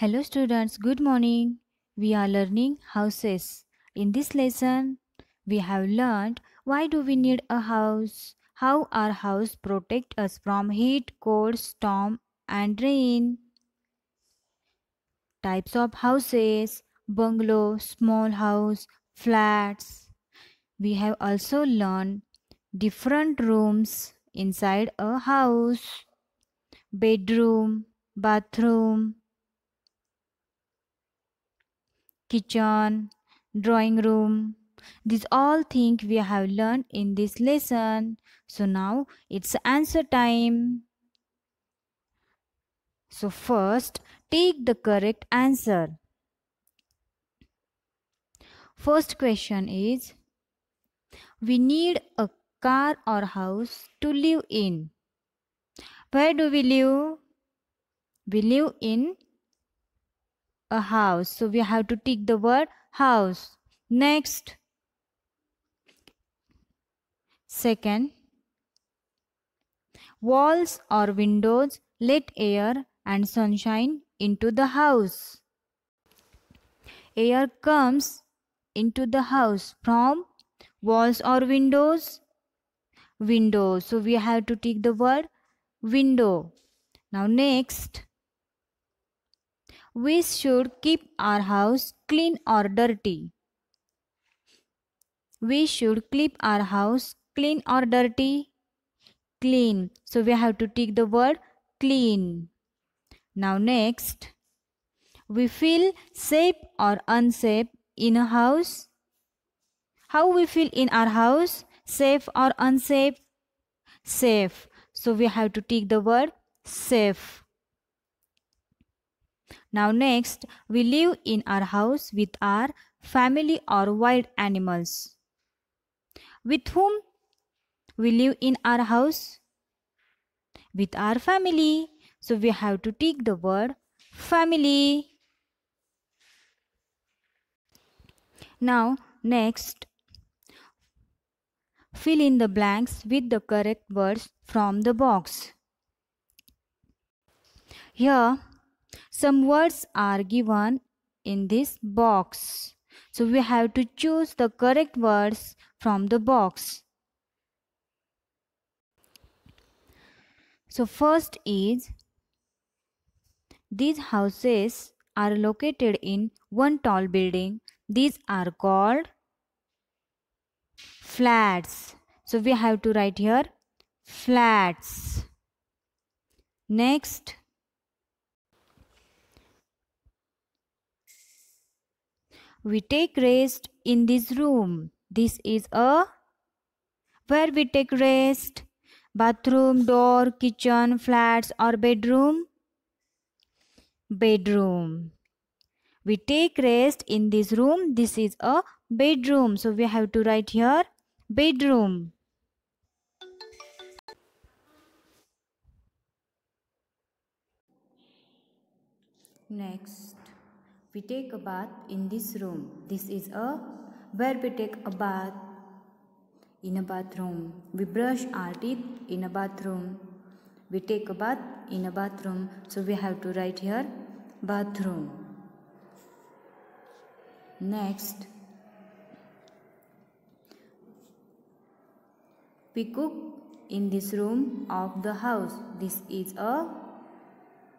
Hello students, good morning. We are learning houses. In this lesson, we have learned why do we need a house? How our house protect us from heat, cold, storm and rain? Types of houses, bungalow, small house, flats. We have also learned different rooms inside a house, bedroom, bathroom, kitchen, drawing room. These all things we have learned in this lesson. So now it's answer time. So first take the correct answer. First question is We need a car or house to live in. Where do we live? We live in a house. So we have to tick the word house. Next. Second. Walls or windows let air and sunshine into the house. Air comes into the house from walls or windows. Window. So we have to take the word window. Now next we should keep our house clean or dirty. We should keep our house clean or dirty. Clean. So we have to take the word clean. Now next, we feel safe or unsafe in a house. How we feel in our house? Safe or unsafe? Safe. So we have to take the word safe. Now next, we live in our house with our family or wild animals. With whom we live in our house? With our family. So we have to take the word family. Now next, fill in the blanks with the correct words from the box. Here, some words are given in this box. So we have to choose the correct words from the box. So first is these houses are located in one tall building. These are called flats. So we have to write here flats. Next we take rest in this room. This is a where we take rest. Bathroom, door, kitchen, flats or bedroom. Bedroom. We take rest in this room. This is a bedroom. So we have to write here bedroom. Next. We take a bath in this room. This is a where we take a bath in a bathroom. We brush our teeth in a bathroom. We take a bath in a bathroom. So we have to write here bathroom. Next, we cook in this room of the house. This is a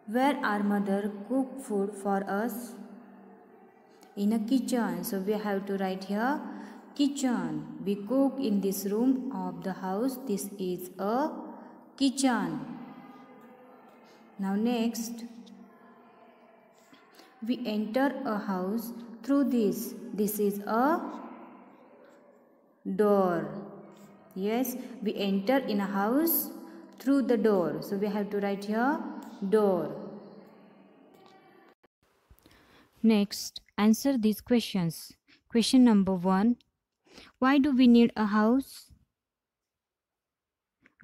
where our mother cook food for us in a kitchen so we have to write here kitchen we cook in this room of the house this is a kitchen now next we enter a house through this this is a door yes we enter in a house through the door so we have to write here door Next, answer these questions. Question number 1. Why do we need a house?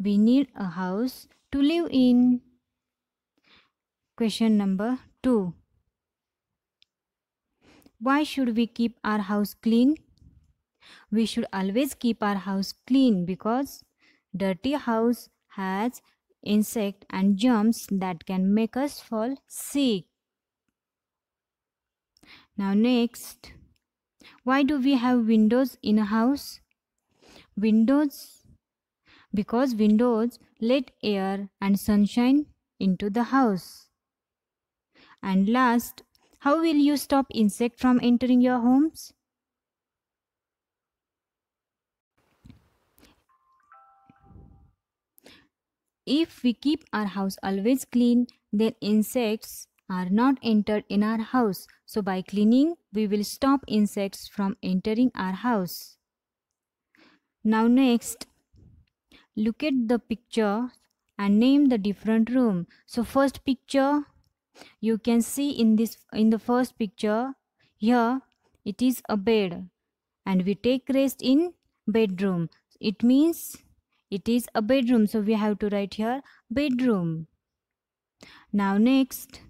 We need a house to live in. Question number 2. Why should we keep our house clean? We should always keep our house clean because dirty house has insect and germs that can make us fall sick. Now next, why do we have windows in a house? Windows, because windows let air and sunshine into the house. And last, how will you stop insect from entering your homes? If we keep our house always clean, then insects are not entered in our house. So by cleaning, we will stop insects from entering our house. Now next, look at the picture and name the different room. So first picture, you can see in this in the first picture, here it is a bed and we take rest in bedroom. It means it is a bedroom. So we have to write here bedroom. Now next,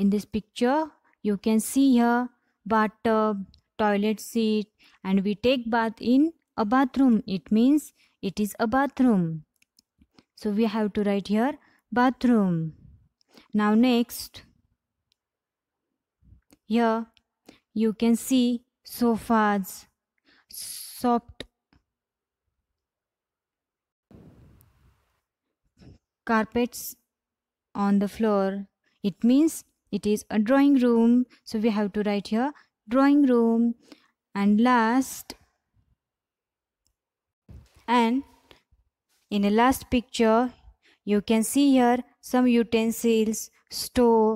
in this picture you can see here bathtub toilet seat and we take bath in a bathroom it means it is a bathroom so we have to write here bathroom now next here you can see sofas soft carpets on the floor it means it is a drawing room so we have to write here drawing room and last and in the last picture you can see here some utensils store.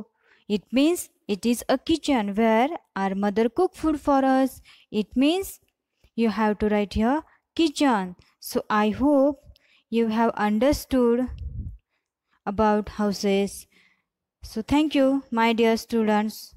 it means it is a kitchen where our mother cook food for us it means you have to write here kitchen so i hope you have understood about houses so thank you my dear students.